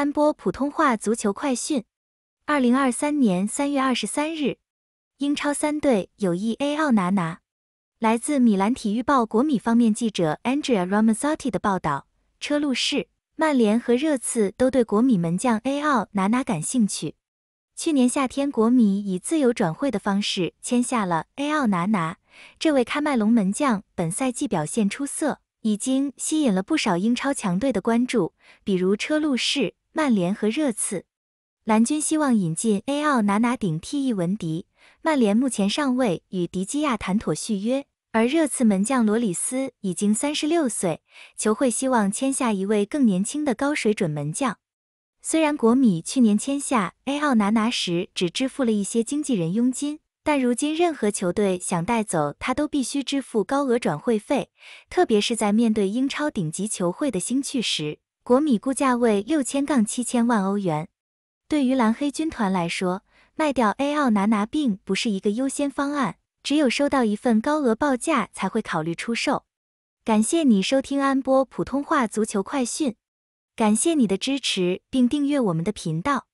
三播普通话足球快讯，二零二三年三月二十三日，英超三队友谊 A 奥拿拿。来自米兰体育报国米方面记者 Angela Ramasotti 的报道，车路士、曼联和热刺都对国米门将 A 奥拿拿感兴趣。去年夏天，国米以自由转会的方式签下了 A 奥拿拿。这位喀麦隆门将本赛季表现出色，已经吸引了不少英超强队的关注，比如车路士。曼联和热刺，蓝军希望引进 A 奥拿拿顶替伊文迪。曼联目前尚未与迪基亚谈妥续约，而热刺门将罗里斯已经三十六岁，球会希望签下一位更年轻的高水准门将。虽然国米去年签下 A 奥拿拿时只支付了一些经纪人佣金，但如今任何球队想带走他都必须支付高额转会费，特别是在面对英超顶级球会的兴趣时。国米估价为六千杠七千万欧元，对于蓝黑军团来说，卖掉 A 奥拿拿并不是一个优先方案，只有收到一份高额报价才会考虑出售。感谢你收听安波普通话足球快讯，感谢你的支持并订阅我们的频道。